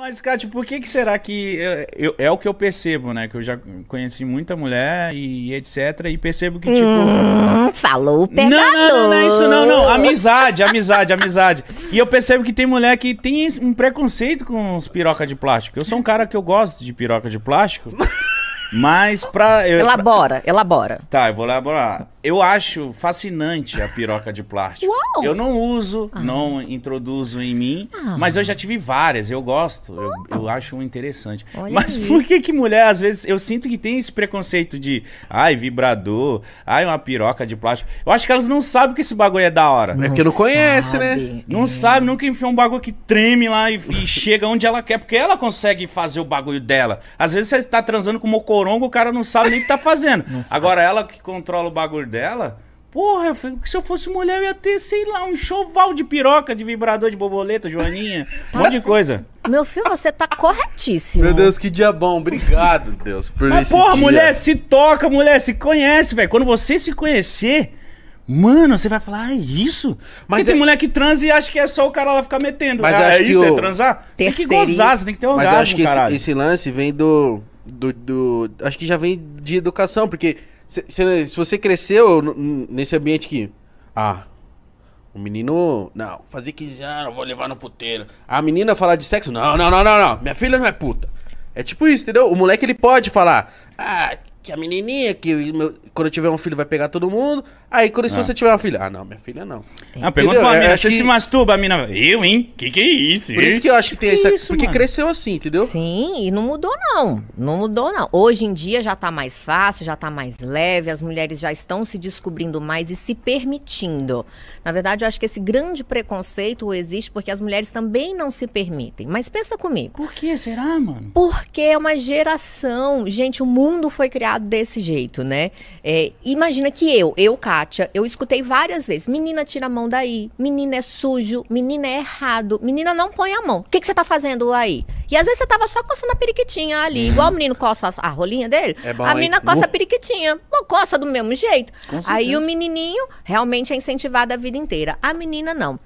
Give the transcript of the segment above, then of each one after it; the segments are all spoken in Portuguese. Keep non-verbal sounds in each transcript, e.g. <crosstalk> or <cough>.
Mas, Kátia, tipo, por que, que será que. Eu, eh, eu, é o que eu percebo, né? Que eu já conheci muita mulher e etc. E percebo que, tipo. Hum, falou o pegador. Não, não, não, não, é isso não, não. Amizade, amizade, amizade. E eu percebo que tem mulher que tem um preconceito com os piroca de plástico. Eu sou um cara que eu gosto de piroca de plástico. <laughs> Mas pra. Eu, elabora, pra... elabora. Tá, eu vou elaborar. Eu acho fascinante a piroca de plástico. Uau. Eu não uso, ah. não introduzo em mim, ah. mas eu já tive várias, eu gosto, eu, eu acho interessante. Olha mas aí. por que que mulher, às vezes, eu sinto que tem esse preconceito de, ai, vibrador, ai, uma piroca de plástico. Eu acho que elas não sabem que esse bagulho é da hora. Não é porque não conhece, sabe. né? Não é. sabe, nunca enfiou um bagulho que treme lá e, e <laughs> chega onde ela quer, porque ela consegue fazer o bagulho dela. Às vezes você tá transando com o mocorongo, o cara não sabe nem o que tá fazendo. Agora, ela que controla o bagulho dela, Porra, se eu fosse mulher, eu ia ter, sei lá, um enxoval de piroca, de vibrador de borboleta, joaninha, um monte de coisa. Meu filho, você tá corretíssimo. Meu Deus, que dia bom. Obrigado, Deus, por Mas, esse porra, dia. mulher, se toca, mulher, se conhece, velho. Quando você se conhecer, mano, você vai falar, ah, é isso? Mas é... tem mulher que transa e acha que é só o cara lá ficar metendo. Mas ah, acho é isso, é o... é transar? Terceiro... Tem que gozar, você tem que ter um Mas acho que esse, esse lance vem do... Do, do, acho que já vem de educação, porque se, se, se você cresceu nesse ambiente que. Ah, o menino. Não, fazer 15 anos, vou levar no puteiro. A menina falar de sexo? Não, não, não, não, não. Minha filha não é puta. É tipo isso, entendeu? O moleque ele pode falar. Ah, que a menininha que. Meu quando eu tiver um filho, vai pegar todo mundo. Aí, quando se ah. você tiver uma filha. Ah, não, minha filha não. Ah, pergunta pra é, mina, você que... se masturba, a mina. Eu, hein? Que que é isso? Por isso que eu acho que tem que essa. Isso, Porque mano? cresceu assim, entendeu? Sim, e não mudou, não. Não mudou, não. Hoje em dia já tá mais fácil, já tá mais leve, as mulheres já estão se descobrindo mais e se permitindo. Na verdade, eu acho que esse grande preconceito existe porque as mulheres também não se permitem. Mas pensa comigo. Por que será, mano? Porque é uma geração. Gente, o mundo foi criado desse jeito, né? É, é, imagina que eu, eu, Kátia, eu escutei várias vezes: menina, tira a mão daí, menina é sujo, menina é errado, menina não põe a mão. O que, que você tá fazendo aí? E às vezes você tava só coçando a periquitinha ali, uhum. igual o menino coça a rolinha dele. É bom, a menina hein? coça a uh. periquitinha. Bom, coça do mesmo jeito. Aí o menininho realmente é incentivado a vida inteira. A menina não.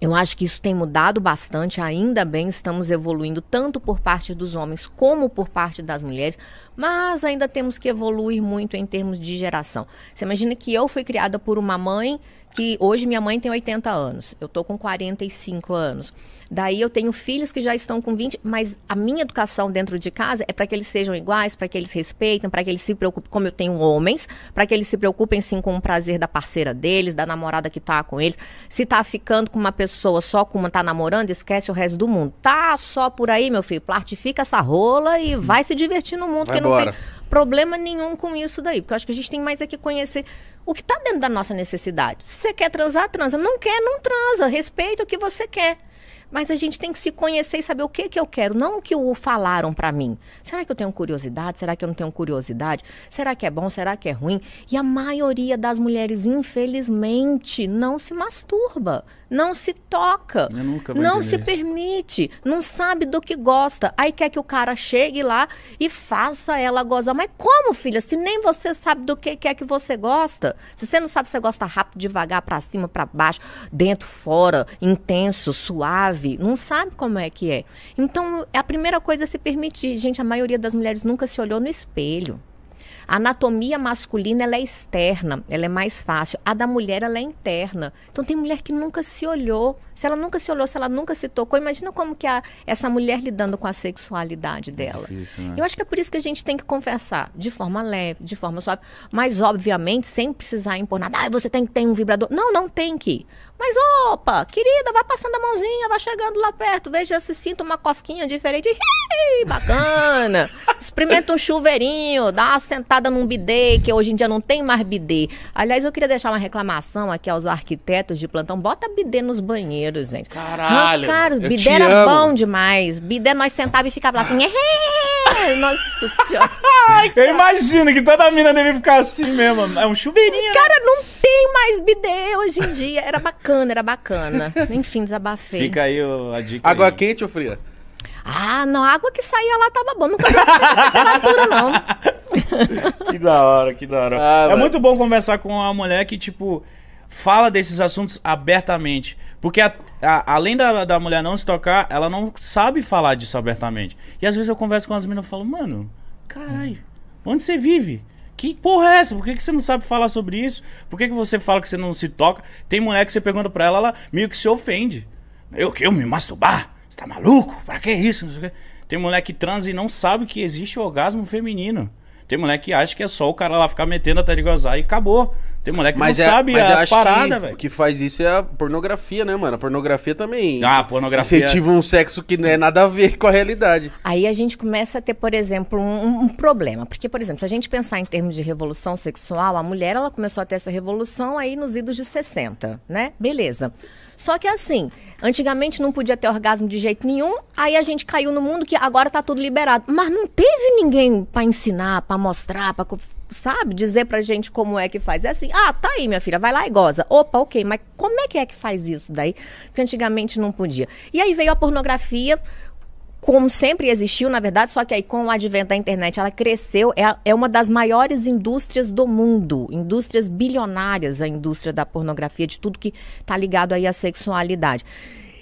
Eu acho que isso tem mudado bastante, ainda bem estamos evoluindo tanto por parte dos homens como por parte das mulheres, mas ainda temos que evoluir muito em termos de geração. Você imagina que eu fui criada por uma mãe que hoje minha mãe tem 80 anos, eu tô com 45 anos. Daí eu tenho filhos que já estão com 20, mas a minha educação dentro de casa é para que eles sejam iguais, para que eles respeitem, para que eles se preocupem, como eu tenho homens, para que eles se preocupem sim com o prazer da parceira deles, da namorada que tá com eles. Se tá ficando com uma pessoa só com uma tá namorando, esquece o resto do mundo. Tá só por aí, meu filho, plastifica essa rola e vai se divertir no mundo, vai que embora. não tem problema nenhum com isso daí, porque eu acho que a gente tem mais é que conhecer o que está dentro da nossa necessidade. Se você quer transar, transa. Não quer, não transa. Respeita o que você quer. Mas a gente tem que se conhecer e saber o que, que eu quero, não o que o falaram para mim. Será que eu tenho curiosidade? Será que eu não tenho curiosidade? Será que é bom? Será que é ruim? E a maioria das mulheres, infelizmente, não se masturba não se toca, né, não se permite, não sabe do que gosta. Aí quer que o cara chegue lá e faça ela gozar. Mas como, filha? Se nem você sabe do que é que você gosta. Se você não sabe se você gosta rápido, devagar, para cima, para baixo, dentro, fora, intenso, suave, não sabe como é que é. Então, é a primeira coisa é se permitir. Gente, a maioria das mulheres nunca se olhou no espelho. A anatomia masculina ela é externa, ela é mais fácil. A da mulher ela é interna. Então tem mulher que nunca se olhou se ela nunca se olhou, se ela nunca se tocou, imagina como que a, essa mulher lidando com a sexualidade é dela. É difícil, né? Eu acho que é por isso que a gente tem que conversar de forma leve, de forma suave, mas obviamente sem precisar impor nada. Ah, você tem que ter um vibrador. Não, não tem que. Mas opa, querida, vai passando a mãozinha, vai chegando lá perto, veja se sinta uma cosquinha diferente. Hi, bacana. <laughs> Experimenta um chuveirinho, dá uma sentada num bidê, que hoje em dia não tem mais bidê. Aliás, eu queria deixar uma reclamação aqui aos arquitetos de plantão. Bota bidê nos banheiros dinheiro, gente. Caralho. Caro, bidé era amo. bom demais. Bidé nós sentava e ficava lá assim. Nossa senhora. <laughs> Eu imagino que toda mina deve ficar assim mesmo. É um chuveirinho. Né? Cara, não tem mais bidê hoje em dia. Era bacana, era bacana. Enfim, desabafei. Fica aí a dica. Água aí. quente ou fria? Ah, não, a água que saía lá tava bom. Não <laughs> temperatura, não. Que da hora, que da hora. Ah, é mano. muito bom conversar com uma mulher que, tipo, fala desses assuntos abertamente. Porque a, a, além da, da mulher não se tocar, ela não sabe falar disso abertamente. E às vezes eu converso com as meninas e falo, mano, caralho, onde você vive? Que porra é essa? Por que, que você não sabe falar sobre isso? Por que, que você fala que você não se toca? Tem mulher que você pergunta pra ela, ela meio que se ofende. Eu que eu me masturbar? Você tá maluco? Pra que isso? Tem mulher que transa e não sabe que existe o orgasmo feminino. Tem mulher que acha que é só o cara lá ficar metendo até de gozar e acabou. Tem moleque mas que não é, sabe as paradas, velho. O que faz isso é a pornografia, né, mano? A pornografia também. Ah, a pornografia. Incentiva um sexo que não é nada a ver com a realidade. Aí a gente começa a ter, por exemplo, um, um, problema. Porque, por exemplo, se a gente pensar em termos de revolução sexual, a mulher, ela começou a ter essa revolução aí nos idos de 60, né? Beleza. Só que assim, antigamente não podia ter orgasmo de jeito nenhum, aí a gente caiu no mundo que agora tá tudo liberado. Mas não teve ninguém para ensinar, para mostrar, para sabe, dizer pra gente como é que faz. É assim, ah, tá aí, minha filha, vai lá e goza. Opa, ok, mas como é que é que faz isso daí? Porque antigamente não podia. E aí veio a pornografia, como sempre existiu, na verdade, só que aí com o advento da internet ela cresceu, é, é uma das maiores indústrias do mundo, indústrias bilionárias, a indústria da pornografia, de tudo que tá ligado aí à sexualidade.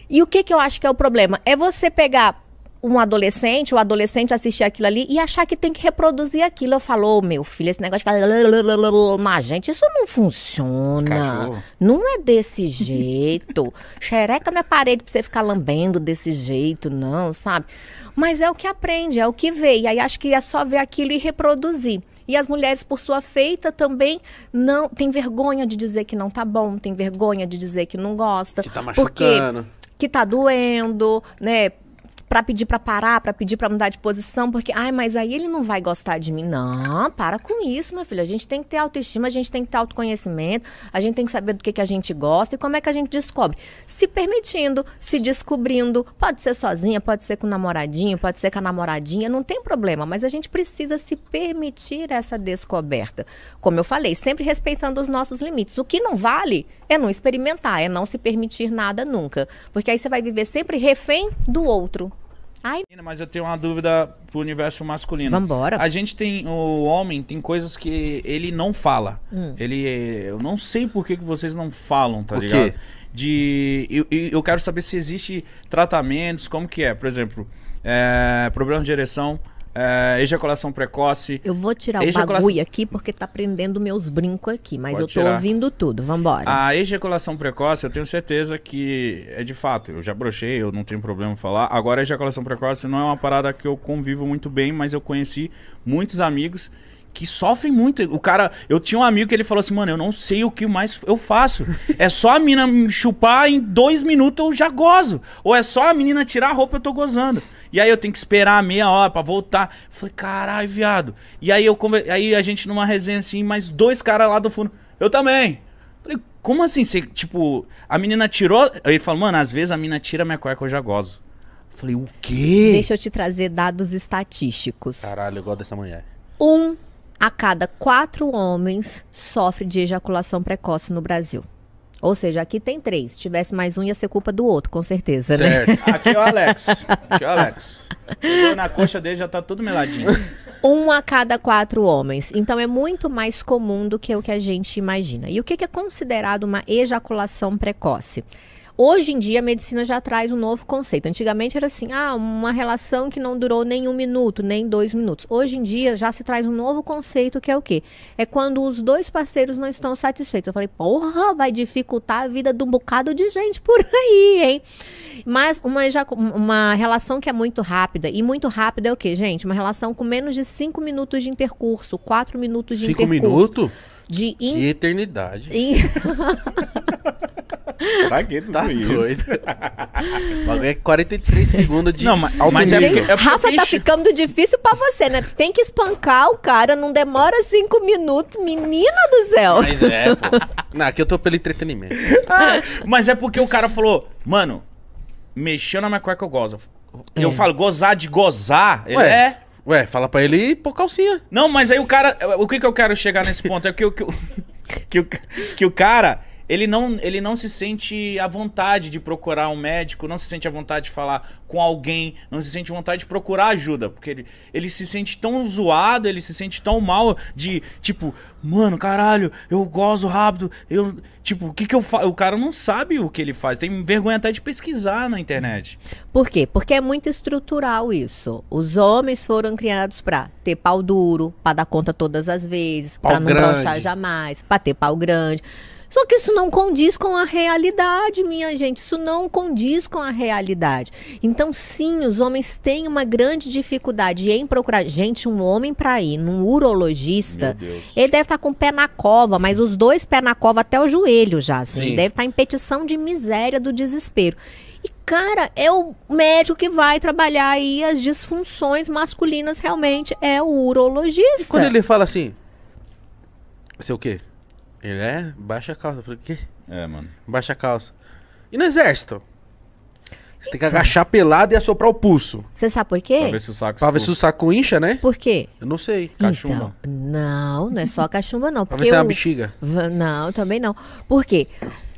E o que, que eu acho que é o problema? É você pegar um adolescente, o adolescente assistir aquilo ali e achar que tem que reproduzir aquilo. Eu falo, oh, meu filho, esse negócio de. Mas, gente, isso não funciona. Cachorro. Não é desse jeito. <laughs> Xereca não é parede pra você ficar lambendo desse jeito, não, sabe? Mas é o que aprende, é o que vê. E aí acho que é só ver aquilo e reproduzir. E as mulheres, por sua feita, também não tem vergonha de dizer que não tá bom, tem vergonha de dizer que não gosta. Que tá machucando. Porque que tá doendo, né? para pedir para parar, para pedir para mudar de posição, porque, ai, mas aí ele não vai gostar de mim. Não, para com isso, meu filho. A gente tem que ter autoestima, a gente tem que ter autoconhecimento, a gente tem que saber do que, que a gente gosta e como é que a gente descobre. Se permitindo, se descobrindo. Pode ser sozinha, pode ser com o namoradinho, pode ser com a namoradinha, não tem problema, mas a gente precisa se permitir essa descoberta. Como eu falei, sempre respeitando os nossos limites. O que não vale é não experimentar, é não se permitir nada nunca. Porque aí você vai viver sempre refém do outro. Ai. Mas eu tenho uma dúvida pro universo masculino. Vambora. A gente tem. O homem tem coisas que ele não fala. Hum. Ele. Eu não sei por que, que vocês não falam, tá o ligado? Quê? De. Eu, eu quero saber se existe tratamentos, como que é. Por exemplo, é, problemas de ereção é, ejaculação precoce. Eu vou tirar ejaculação... o bagulho aqui porque tá prendendo meus brincos aqui, mas Pode eu tô tirar. ouvindo tudo. Vambora. A ejaculação precoce, eu tenho certeza que é de fato. Eu já brochei, eu não tenho problema falar. Agora, a ejaculação precoce não é uma parada que eu convivo muito bem, mas eu conheci muitos amigos que sofrem muito. O cara, eu tinha um amigo que ele falou assim, mano, eu não sei o que mais eu faço. É só a menina me chupar em dois minutos eu já gozo. Ou é só a menina tirar a roupa eu tô gozando. E aí eu tenho que esperar meia hora para voltar. falei, caralho, viado. E aí eu conver... aí a gente numa resenha assim, mais dois caras lá do fundo. Eu também. falei, como assim? Você, tipo, a menina tirou. Ele falou, mano, às vezes a menina tira minha cueca, eu já gozo. falei, o quê? Deixa eu te trazer dados estatísticos. Caralho, igual dessa mulher. Um a cada quatro homens sofre de ejaculação precoce no Brasil. Ou seja, aqui tem três. Se tivesse mais um, ia ser culpa do outro, com certeza, certo. né? Certo. <laughs> Aqui é o Alex. <laughs> Aqui é o Alex. Na coxa dele já tá tudo meladinho. Um a cada quatro homens. Então é muito mais comum do que o que a gente imagina. E o que é considerado uma ejaculação precoce? Hoje em dia, a medicina já traz um novo conceito. Antigamente era assim, ah, uma relação que não durou nem um minuto, nem dois minutos. Hoje em dia, já se traz um novo conceito, que é o quê? É quando os dois parceiros não estão satisfeitos. Eu falei, porra, vai dificultar a vida de um bocado de gente por <laughs> aí, hein? Mas uma, uma relação que é muito rápida, e muito rápida é o quê, gente? Uma relação com menos de cinco minutos de intercurso, quatro minutos de cinco intercurso. Cinco minutos? de... In... Que eternidade. In... <laughs> pra que tudo tá isso? Doido. <laughs> é 43 segundos de. Não, mas, mas é, porque, é Rafa tá ficando difícil pra você, né? Tem que espancar o cara, não demora 5 minutos, menina do céu. Mas é, pô. Não, aqui eu tô pelo entretenimento. <laughs> Ah, mas é porque o cara falou, mano, mexeu na minha cueca eu gozo. Eu é. falo, gozar de gozar? Ué. É. Ué, fala pra ele ir pôr calcinha. Não, mas aí o cara. O que que eu quero chegar nesse ponto? É que, o, que, o, <laughs> que, o, que o cara ele não, ele não se sente à vontade de procurar um médico, não se sente à vontade de falar com alguém, não se sente à vontade de procurar ajuda, porque ele, ele se sente tão zoado, ele se sente tão mal de, tipo, mano, caralho, eu gozo rápido, eu, tipo, o que que eu faço? O cara não sabe o que ele faz, tem vergonha até de pesquisar na internet. Por quê? Porque é muito estrutural isso. Os homens foram criados para ter pau duro, para dar conta todas as vezes, para não brochar jamais, para ter pau grande. Só que isso não condiz com a realidade, minha gente. Isso não condiz com a realidade. Então, sim, os homens têm uma grande dificuldade em procurar. Gente, um homem para ir num urologista, ele deve estar tá com o pé na cova, mas os dois pés na cova até o joelho já, assim. Ele deve estar tá em petição de miséria, do desespero. E, cara, é o médico que vai trabalhar aí as disfunções masculinas realmente, é o urologista. E quando ele fala assim, ser é o quê? Ele é? Baixa a calça. Eu falei, o quê? É, mano. Baixa a calça. E no exército? Você tem que então. agachar pelado e assoprar o pulso. Você sabe por Pra quê? ver se o saco Pra ver se o saco incha, né? Por quê? Eu não sei. Cachumba. Então, não, não é só cachumba, não. Pra ver se é uma bexiga. Não, também não. Por quê?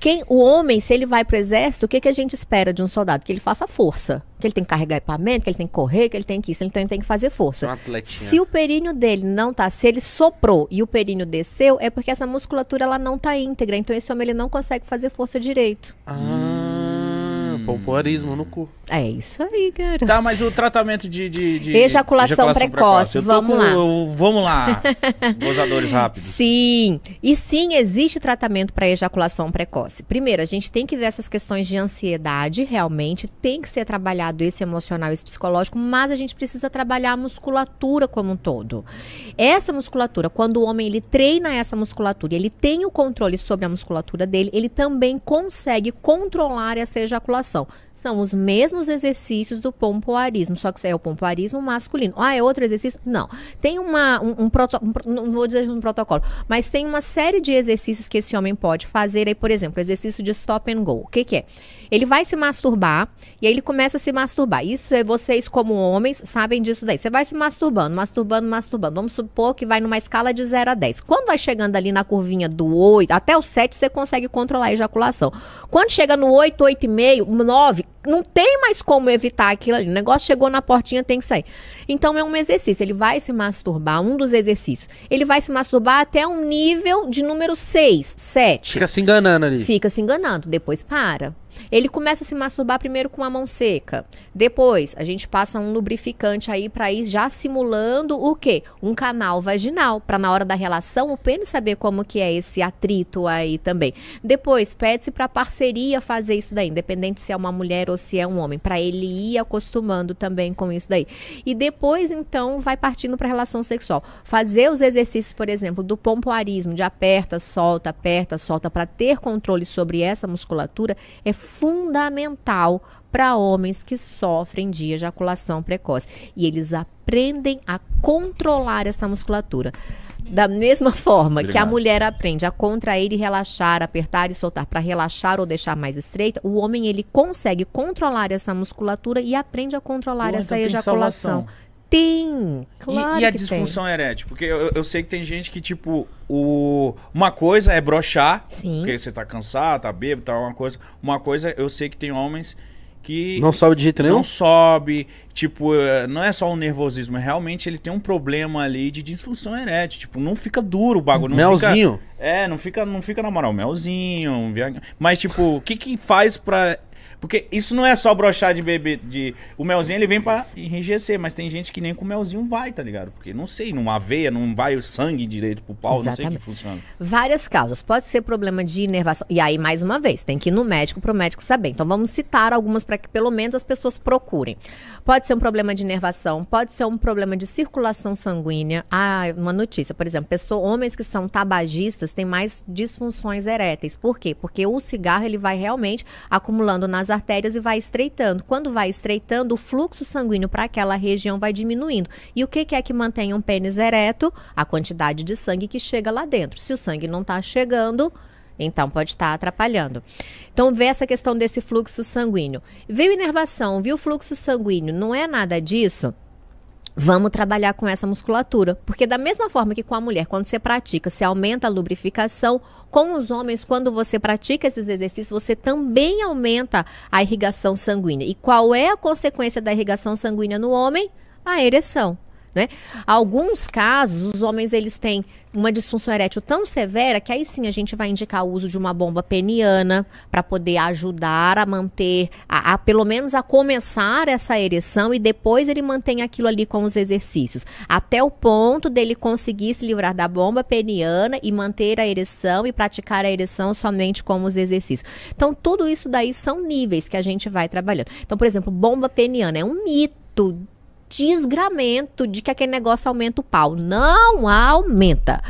quem o homem, se ele vai para o exército, o que, que a gente espera de um soldado? Que ele faça força. Que ele tem que carregar equipamento, que ele tem que correr, que ele tem que isso, então ele tem que fazer força. É um se o períneo dele não tá, se ele soprou e o períneo desceu, é porque essa musculatura ela não tá íntegra. Então esse homem ele não consegue fazer força direito. Ah. Hum. Pompoarismo no cu. É isso aí, garoto. Tá, mas o tratamento de. de, de ejaculação, ejaculação precoce. precoce. Vamos, com, lá. Eu, vamos lá. <laughs> Gozadores rápidos. Sim. E sim, existe tratamento para ejaculação precoce. Primeiro, a gente tem que ver essas questões de ansiedade, realmente. Tem que ser trabalhado esse emocional, esse psicológico, mas a gente precisa trabalhar a musculatura como um todo. Essa musculatura, quando o homem ele treina essa musculatura ele tem o controle sobre a musculatura dele, ele também consegue controlar essa ejaculação musculação. São os mesmos exercícios do pompoarismo, só que é o pompoarismo masculino. Ah, é outro exercício? Não. Tem uma, um, um, um não vou dizer um protocolo, mas tem uma série de exercícios que esse homem pode fazer. Aí, por exemplo, exercício de stop and go. O que, que é? Ele vai se masturbar e aí ele começa a se masturbar. Isso é vocês, como homens, sabem disso daí. Você vai se masturbando, masturbando, masturbando. Vamos supor que vai numa escala de 0 a 10. Quando vai chegando ali na curvinha do 8 até o 7, você consegue controlar a ejaculação. Quando chega no 8, 8,5, 9, não tem mais como evitar aquilo ali. O negócio chegou na portinha, tem que sair. Então é um exercício. Ele vai se masturbar, um dos exercícios. Ele vai se masturbar até um nível de número 6, 7. Fica se enganando ali. Fica se enganando, depois para. Ele começa a se masturbar primeiro com a mão seca. Depois, a gente passa um lubrificante aí para ir já simulando o quê? Um canal vaginal, para na hora da relação o pênis saber como que é esse atrito aí também. Depois, pede-se para parceria fazer isso daí, independente se é uma mulher ou se é um homem, para ele ir acostumando também com isso daí. E depois, então, vai partindo para relação sexual. Fazer os exercícios, por exemplo, do pompoarismo, de aperta, solta, aperta, solta, para ter controle sobre essa musculatura é fundamental para homens que sofrem de ejaculação precoce. E eles aprendem a controlar essa musculatura. Da mesma forma Obrigado. que a mulher aprende a contrair e relaxar, apertar e soltar para relaxar ou deixar mais estreita, o homem ele consegue controlar essa musculatura e aprende a controlar Pô, essa então ejaculação. Tem, claro. E, e a disfunção tem. É erétil? Porque eu, eu, sei que tem gente que, tipo, o... uma coisa é brochar, Sim. porque você tá cansado, tá bêbado, tá uma coisa. Uma coisa, eu sei que tem homens que. Não sobe de jeito nenhum? Não sobe. Tipo, é, não é só um nervosismo, é realmente ele tem um problema ali de disfunção erétil. Tipo, não fica duro o bagulho. melzinho? Fica, é, não fica, não fica na moral, melzinho. Mas, tipo, o que que faz pra porque isso não é só brochar de bebê. De... O melzinho ele vem pra enrijecer, mas tem gente que nem com o melzinho vai, tá ligado? Porque não sei, não aveia, não vai o sangue direito pro pau, Exatamente. não sei o que funciona. Várias causas. Pode ser problema de inervação. E aí, mais uma vez, tem que ir no médico pro médico saber. Então vamos citar algumas para que pelo menos as pessoas procurem. Pode ser um problema de inervação, pode ser um problema de circulação sanguínea. Ah, uma notícia, por exemplo, pessoa, homens que são tabagistas têm mais disfunções eréteis. Por quê? Porque o cigarro ele vai realmente acumulando nas artérias e vai estreitando. Quando vai estreitando, o fluxo sanguíneo para aquela região vai diminuindo. E o que, que é que mantém um pênis ereto? A quantidade de sangue que chega lá dentro. Se o sangue não está chegando, então, pode estar tá atrapalhando. Então, vê essa questão desse fluxo sanguíneo. Viu inervação, viu fluxo sanguíneo, não é nada disso? Vamos trabalhar com essa musculatura. Porque, da mesma forma que com a mulher, quando você pratica, você aumenta a lubrificação, com os homens, quando você pratica esses exercícios, você também aumenta a irrigação sanguínea. E qual é a consequência da irrigação sanguínea no homem? A ereção. Né? Alguns casos, os homens eles têm uma disfunção erétil tão severa que aí sim a gente vai indicar o uso de uma bomba peniana para poder ajudar a manter, a, a, pelo menos a começar essa ereção e depois ele mantém aquilo ali com os exercícios, até o ponto dele conseguir se livrar da bomba peniana e manter a ereção e praticar a ereção somente com os exercícios. Então tudo isso daí são níveis que a gente vai trabalhando. Então, por exemplo, bomba peniana é um mito desgramento de que aquele negócio aumenta o pau. Não aumenta.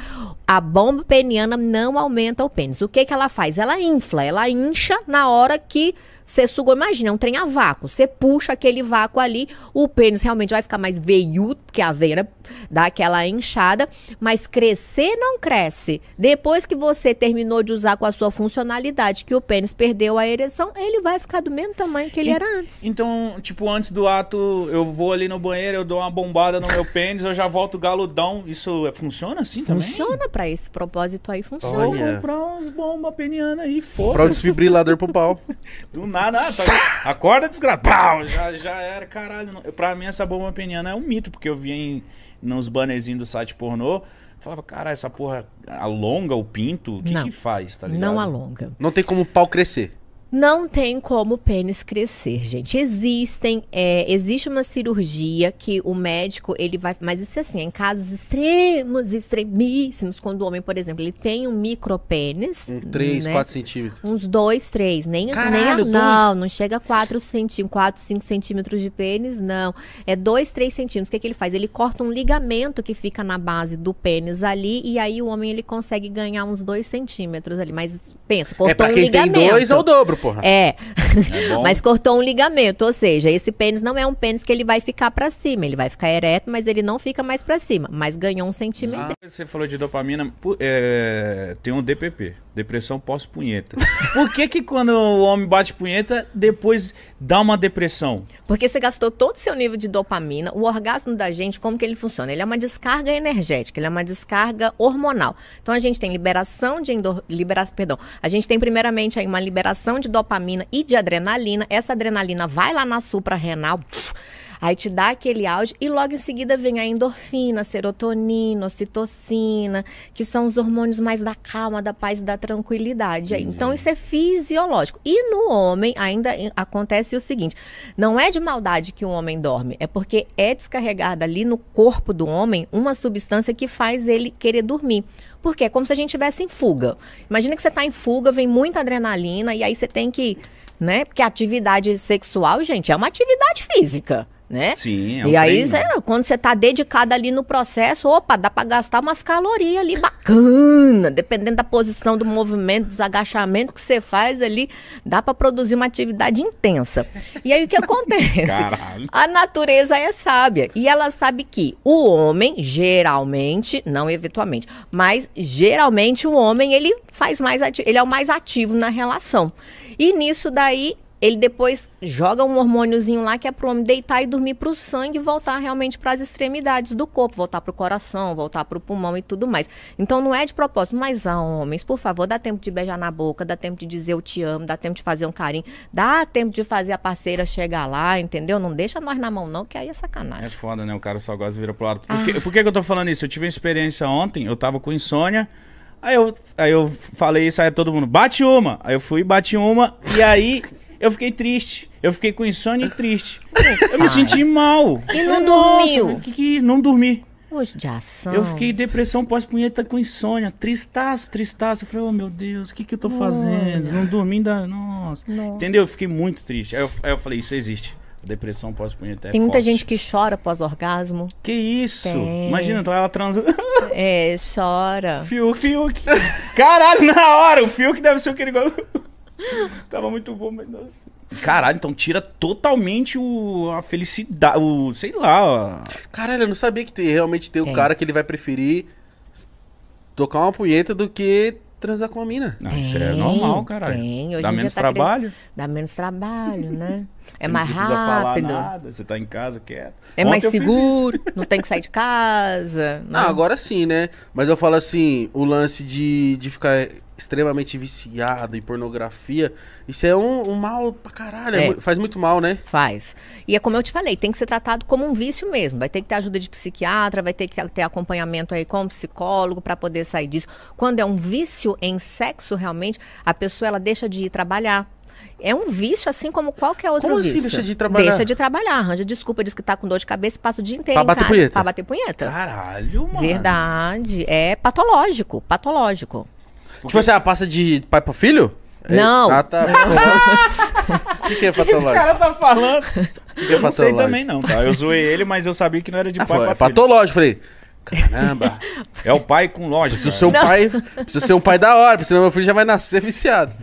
A bomba peniana não aumenta o pênis. O que, que ela faz? Ela infla, ela incha na hora que você sugou, imagina, um trem a vácuo. Você puxa aquele vácuo ali, o pênis realmente vai ficar mais veiudo, porque a veia né, dá aquela inchada, mas crescer não cresce. Depois que você terminou de usar com a sua funcionalidade, que o pênis perdeu a ereção, ele vai ficar do mesmo tamanho que ele e, era antes. Então, tipo, antes do ato, eu vou ali no banheiro, eu dou uma bombada no meu pênis, eu já volto galudão. Isso é, funciona assim funciona também? Funciona pra esse propósito aí, funciona. Vou comprar umas bombas penianas aí, foda-se. um desfibrilador pro pau. <laughs> do nada, ah, tá, acorda desgraçado, já, já era, caralho. Não. Pra mim essa bomba peniana é um mito, porque eu vi em, nos bannerzinhos do site pornô, falava, cara, essa porra alonga o pinto? O que, que faz, tá ligado? Não alonga. Não tem como o pau crescer. Não tem como o pênis crescer, gente. Existem, é, existe uma cirurgia que o médico, ele vai, mas isso é assim, é em casos extremos, extremíssimos, quando o homem, por exemplo, ele tem um micropênis. Um 3, né? 4 centímetros. Uns 2, 3, nem, nem não, dois. não chega a 4 centímetros, 4, 5 centímetros de pênis, não. É 2, 3 centímetros. O que, é que ele faz? Ele corta um ligamento que fica na base do pênis ali, e aí o homem, ele consegue ganhar uns 2 centímetros ali. Mas pensa, cortou é pra um quem ligamento. tem dois, é o dobro porra. É. é mas cortou um ligamento, ou seja, esse pênis não é um pênis que ele vai ficar para cima. Ele vai ficar ereto, mas ele não fica mais para cima. Mas ganhou um centímetro. Ah, você falou de dopamina, é, tem um DPP. Depressão pós-punheta. <laughs> Por que que quando o homem bate punheta, depois dá uma depressão? Porque você gastou todo o seu nível de dopamina. O orgasmo da gente, como que ele funciona? Ele é uma descarga energética, ele é uma descarga hormonal. Então a gente tem liberação de endor... libera... perdão. A gente tem primeiramente aí uma liberação de dopamina e de adrenalina. Essa adrenalina vai lá na supra renal. Aí te dá aquele auge e logo em seguida vem a endorfina, a serotonina, a ocitocina, que são os hormônios mais da calma, da paz e da tranquilidade. Uhum. Então isso é fisiológico. E no homem ainda acontece o seguinte: não é de maldade que o homem dorme, é porque é descarregada ali no corpo do homem uma substância que faz ele querer dormir. Porque é como se a gente estivesse em fuga. Imagina que você está em fuga, vem muita adrenalina e aí você tem que né? Porque a atividade sexual, gente, é uma atividade física né? Sim, é um E aí, cê, quando você tá dedicado ali no processo, opa, dá para gastar umas calorias ali bacana, dependendo da posição do movimento, dos agachamentos que você faz ali, dá para produzir uma atividade intensa. E aí o que acontece? Caralho. A natureza é sábia e ela sabe que o homem geralmente, não eventualmente, mas geralmente o homem ele faz mais, ele é o mais ativo na relação. E nisso daí ele depois joga um hormôniozinho lá que é pro homem deitar e dormir pro sangue e voltar realmente para as extremidades do corpo, voltar pro coração, voltar pro pulmão e tudo mais. Então não é de propósito, mas a ah, homens, por favor, dá tempo de beijar na boca, dá tempo de dizer eu te amo, dá tempo de fazer um carinho, dá tempo de fazer a parceira chegar lá, entendeu? Não deixa nós na mão não, que aí é sacanagem. É foda, né? O cara só gosta de virar pro lado. Por, ah. que, por que, que eu tô falando isso? Eu tive uma experiência ontem, eu tava com insônia, Aí eu, aí eu falei isso, aí todo mundo, bate uma. Aí eu fui, bati uma, e aí eu fiquei triste. Eu fiquei com insônia e triste. Eu me ah. senti mal. E não Nossa, dormiu? Que, que não dormi. Hoje de ação. Eu fiquei depressão pós-punheta com insônia, tristaço, tristaço. Eu falei, oh meu Deus, o que, que eu tô fazendo? Não dormi ainda. Nossa. Nossa. Entendeu? Eu fiquei muito triste. Aí eu, aí eu falei, isso existe. A depressão pós-punheta. É Tem muita forte. gente que chora pós-orgasmo. Que isso? Tem. Imagina, então ela transa. É, chora. Fiuk. Fiuk. Caralho, na hora, o Fiuk deve ser o que ele gosta. <laughs> Tava muito bom, mas nossa. Caralho, então tira totalmente o, a felicidade, o, sei lá. Ó. Caralho, eu não sabia que tem, realmente tem o cara que ele vai preferir tocar uma punheta do que transar com a mina. Não, tem, isso é normal, caralho. Tem. Hoje dá menos tá trabalho. Querendo... Dá menos trabalho, né? <laughs> É mais rápido. Nada, você tá em casa quieto. É Ontem mais seguro, <laughs> não tem que sair de casa. Ah, não. Né? agora sim, né? Mas eu falo assim, o lance de, de ficar extremamente viciado em pornografia, isso é um, um mal pra caralho. É. é. Faz muito mal, né? Faz. E é como eu te falei, tem que ser tratado como um vício mesmo. Vai ter que ter ajuda de psiquiatra, vai ter que ter acompanhamento aí com psicólogo para poder sair disso. Quando é um vício em sexo, realmente, a pessoa ela deixa de ir trabalhar. É um vício assim como qualquer outro como assim vício. Como assim deixa de trabalhar? Deixa de trabalhar, arranja desculpa, diz que tá com dor de cabeça e passa o dia inteiro pra em bater casa. Punheta. Pra bater punheta. Caralho, mano. Verdade. É patológico, patológico. Porque... Tipo assim, a passa de pai pra filho? É não. Ah, tá. <laughs> O que, que é patológico? O Esse cara tá falando. Que que é eu não sei também, não, tá? Eu zoei ele, mas eu sabia que não era de ah, pai pra é filho. patológico, falei. Caramba. é o pai com loja. Precisa ser um pai. Precisa ser um pai da hora, porque senão meu filho já vai nascer viciado.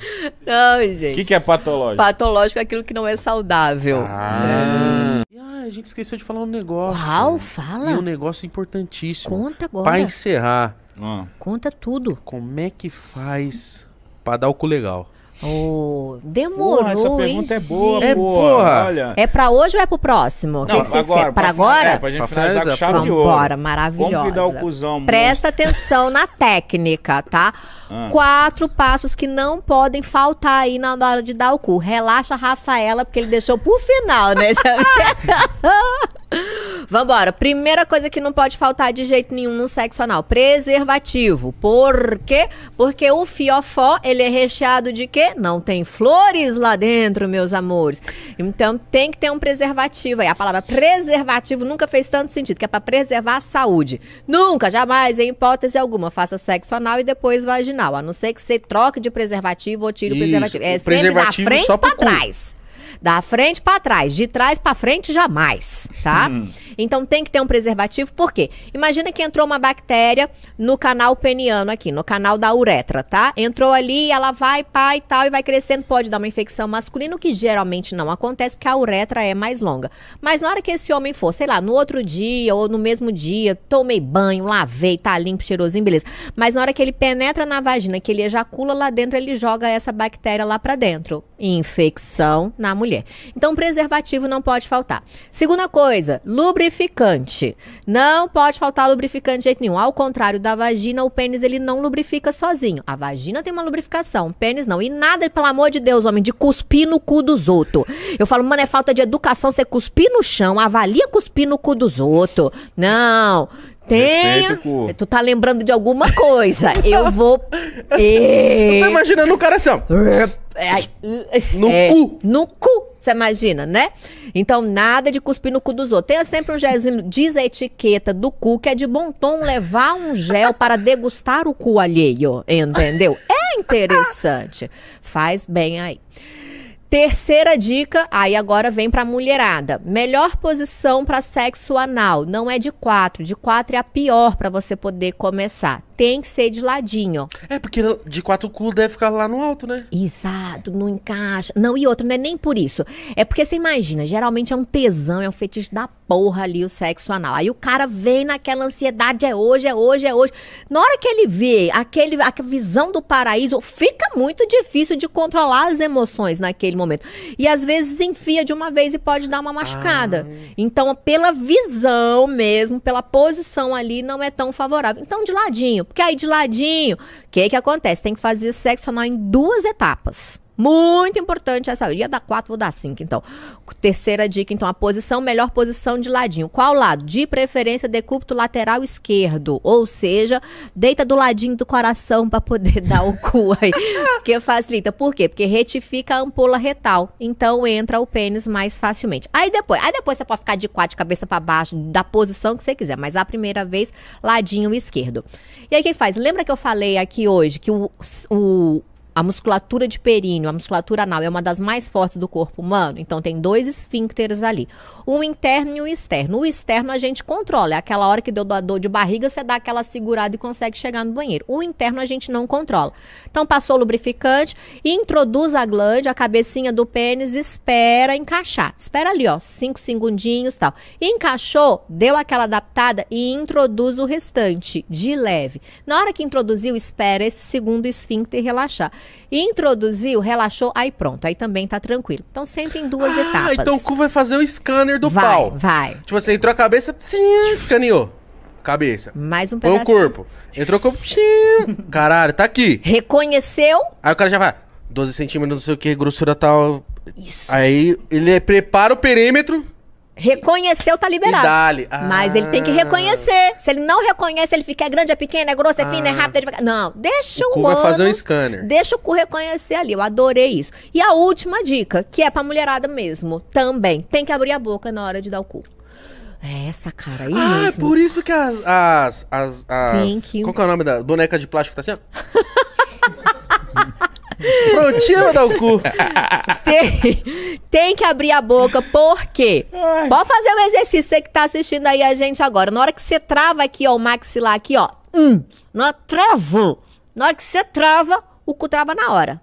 Não, gente. O que, que é patológico? Patológico é aquilo que não é saudável. Ah. ah a gente esqueceu de falar um negócio. Uau, fala. E um negócio importantíssimo. Conta agora. Pra encerrar. Ah. Conta tudo. Como é que faz pra dar o cu legal? Oh, demorou, porra, essa pergunta hein, é boa, É porra. Olha. É pra hoje ou é pro próximo? Não, o que, agora, Pra, pra agora? É, pra gente pra finalizar com chave de ouro. Bora, maravilhosa. Como que dá o cuzão, Presta atenção na técnica, tá? Ah. Quatro passos que não podem faltar aí na hora de dar o cu. Relaxa a Rafaela, porque ele deixou pro final, né? <laughs> <laughs> Vambora. Primeira coisa que não pode faltar de jeito nenhum no sexo anal: preservativo. Por quê? Porque o fiofó, ele é recheado de quê? Não tem flores lá dentro, meus amores. Então tem que ter um preservativo aí. A palavra preservativo nunca fez tanto sentido, que é para preservar a saúde. Nunca, jamais, em hipótese alguma, faça sexo anal e depois vaginal. A não ser que você troque de preservativo ou tire Isso. o preservativo. É o sempre preservativo da frente para trás. Da frente para trás, de trás para frente jamais, tá? Hum. Então tem que ter um preservativo, por quê? Imagina que entrou uma bactéria no canal peniano aqui, no canal da uretra, tá? Entrou ali, ela vai, pá e tal, e vai crescendo, pode dar uma infecção masculina, o que geralmente não acontece, porque a uretra é mais longa. Mas na hora que esse homem for, sei lá, no outro dia ou no mesmo dia, tomei banho, lavei, tá limpo, cheirosinho, beleza. Mas na hora que ele penetra na vagina, que ele ejacula lá dentro, ele joga essa bactéria lá para dentro. Infecção na mulher. Então, preservativo não pode faltar. Segunda coisa, lubrificante. Não pode faltar lubrificante de jeito nenhum. Ao contrário da vagina, o pênis ele não lubrifica sozinho. A vagina tem uma lubrificação, o pênis não. E nada, pelo amor de Deus, homem, de cuspir no cu dos outros. Eu falo, mano, é falta de educação você cuspir no chão, avalia cuspir no cu dos outros. Não. Tenha. Tu tá lembrando de alguma coisa. Eu vou. <laughs> E... Tu tá imaginando o cara assim, No é, cu. No cu, você imagina, né? Então, nada de cuspir no cu dos outros. Tenha sempre um gelzinho. Diz a etiqueta do cu que é de bom tom levar um gel para degustar o cu alheio. Entendeu? É interessante. Faz bem aí. Terceira dica, aí agora vem para mulherada. Melhor posição para sexo anal, não é de quatro, de quatro é a pior para você poder começar tem que ser de ladinho. É, porque de quatro cu deve ficar lá no alto, né? Exato, não encaixa. Não, e outro, não é nem por isso. É porque você imagina, geralmente é um tesão, é um fetiche da porra ali o sexo anal. Aí o cara vem naquela ansiedade, é hoje, é hoje, é hoje. Na hora que ele vê aquele, a visão do paraíso, fica muito difícil de controlar as emoções naquele momento. E às vezes enfia de uma vez e pode dar uma machucada. Ah. Então, pela visão mesmo, pela posição ali, não é tão favorável. Então, de ladinho, porque aí de ladinho, o que que acontece? Tem que fazer sexo anal em duas etapas. Muito importante essa. Eu ia dar quatro, vou dar cinco, então. Terceira dica, então, a posição, melhor posição de ladinho. Qual lado? De preferência, decúbito lateral esquerdo. Ou seja, deita do ladinho do coração para poder <laughs> dar o cu aí. Porque facilita. Por quê? Porque retifica a ampola retal. Então entra o pênis mais facilmente. Aí depois, aí depois você pode ficar de quatro, de cabeça para baixo, da posição que você quiser. Mas a primeira vez, ladinho esquerdo. E aí quem faz? Lembra que eu falei aqui hoje que o a musculatura de períneo, a musculatura anal é uma das mais fortes do corpo humano, então tem dois esfíncteres ali. Um interno e um externo. O externo a gente controla, é aquela hora que deu dor de barriga, você dá aquela segurada e consegue chegar no banheiro. O interno a gente não controla. Então passou o lubrificante, introduz a glândula, a cabecinha do pênis, espera encaixar. Espera ali, ó, cinco segundinhos, tal. Encaixou, deu aquela adaptada e introduz o restante de leve. Na hora que introduziu, espera esse segundo esfíncter relaxar. Introduziu, relaxou, aí pronto. Aí também tá tranquilo. Então sempre em duas ah, etapas. então o cu vai fazer o scanner do vai, pau. Vai. Tipo você assim, entrou a cabeça, sim, escaneou. Cabeça. Mais um pedaço. Põe o corpo. Entrou o corpo. Caralho, tá aqui. Reconheceu. Aí o cara já vai. 12 centímetros, não sei o que, grossura tal. Isso. Aí ele prepara o perímetro. Reconheceu, tá liberado. Ah. Mas ele tem que reconhecer. Se ele não reconhece, ele fica é grande, é pequeno, é grosso, é fino, é ah. rápido, é devagar. Não, deixa o, o vai fazer um scanner. Deixa o cu reconhecer ali. Eu adorei isso. E a última dica, que é pra mulherada mesmo, também. Tem que abrir a boca na hora de dar o cu. É essa cara aí. Ah, é mesmo. por isso que as. as, as, as Qual que é o nome da boneca de plástico tá assim? <laughs> Prontinho, pra dar o cu. <laughs> Tem, tem que abrir a boca, porque quê? Pode fazer o um exercício, você que tá assistindo aí a gente agora. Na hora que você trava aqui, ó, o maxilar aqui, ó. Hum, não trava. Na hora que você trava, o cu trava na hora.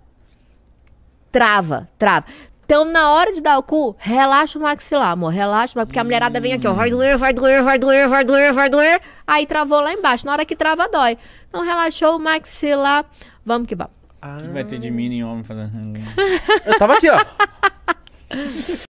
Trava, trava. Então, na hora de dar o cu, relaxa o maxilar, amor. Relaxa, porque a mulherada vem aqui, ó. Vai doer, vai doer, vai doer, vai doer, vai doer. Aí travou lá embaixo. Na hora que trava, dói. Então, relaxou o maxilar. Vamos que vamos. O que vai ter de ah. mim em homem fazendo. Eu tava aqui, ó. <laughs>